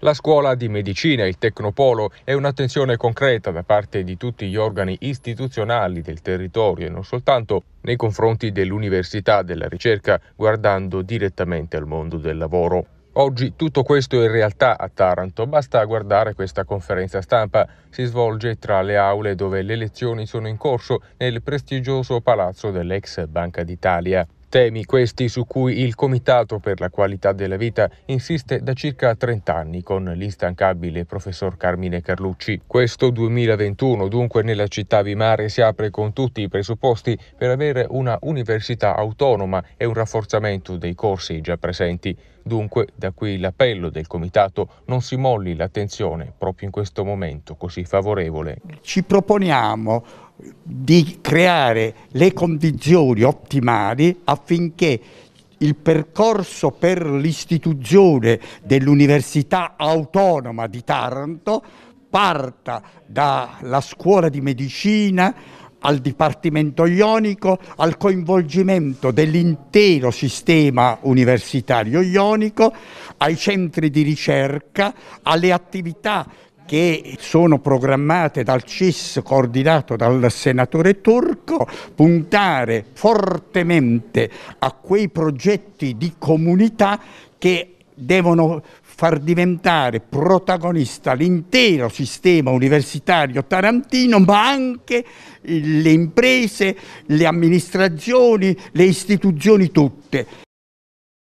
La scuola di medicina, il Tecnopolo è un'attenzione concreta da parte di tutti gli organi istituzionali del territorio e non soltanto nei confronti dell'università della ricerca, guardando direttamente al mondo del lavoro. Oggi tutto questo in realtà a Taranto, basta guardare questa conferenza stampa, si svolge tra le aule dove le lezioni sono in corso nel prestigioso palazzo dell'ex Banca d'Italia. Temi questi su cui il Comitato per la qualità della vita insiste da circa 30 anni con l'instancabile professor Carmine Carlucci. Questo 2021 dunque nella città di Mare si apre con tutti i presupposti per avere una università autonoma e un rafforzamento dei corsi già presenti. Dunque da qui l'appello del Comitato non si molli l'attenzione proprio in questo momento così favorevole. Ci proponiamo di creare le condizioni ottimali affinché il percorso per l'istituzione dell'Università Autonoma di Taranto parta dalla scuola di medicina al Dipartimento Ionico, al coinvolgimento dell'intero sistema universitario ionico, ai centri di ricerca, alle attività che sono programmate dal CIS coordinato dal senatore Turco, puntare fortemente a quei progetti di comunità che devono far diventare protagonista l'intero sistema universitario tarantino, ma anche le imprese, le amministrazioni, le istituzioni tutte.